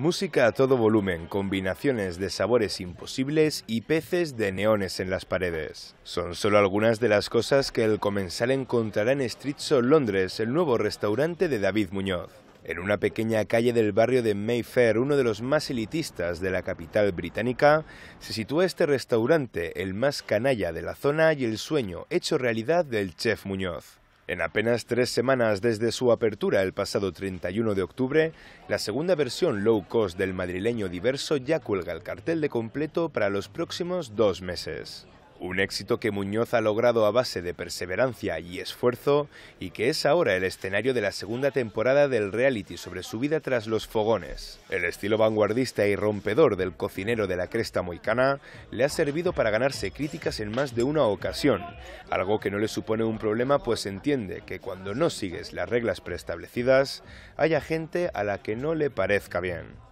Música a todo volumen, combinaciones de sabores imposibles y peces de neones en las paredes. Son solo algunas de las cosas que el comensal encontrará en Soul Londres, el nuevo restaurante de David Muñoz. En una pequeña calle del barrio de Mayfair, uno de los más elitistas de la capital británica, se sitúa este restaurante, el más canalla de la zona y el sueño hecho realidad del chef Muñoz. En apenas tres semanas desde su apertura el pasado 31 de octubre, la segunda versión low cost del madrileño diverso ya cuelga el cartel de completo para los próximos dos meses. Un éxito que Muñoz ha logrado a base de perseverancia y esfuerzo y que es ahora el escenario de la segunda temporada del reality sobre su vida tras los fogones. El estilo vanguardista y rompedor del cocinero de la cresta moicana le ha servido para ganarse críticas en más de una ocasión, algo que no le supone un problema pues entiende que cuando no sigues las reglas preestablecidas, haya gente a la que no le parezca bien.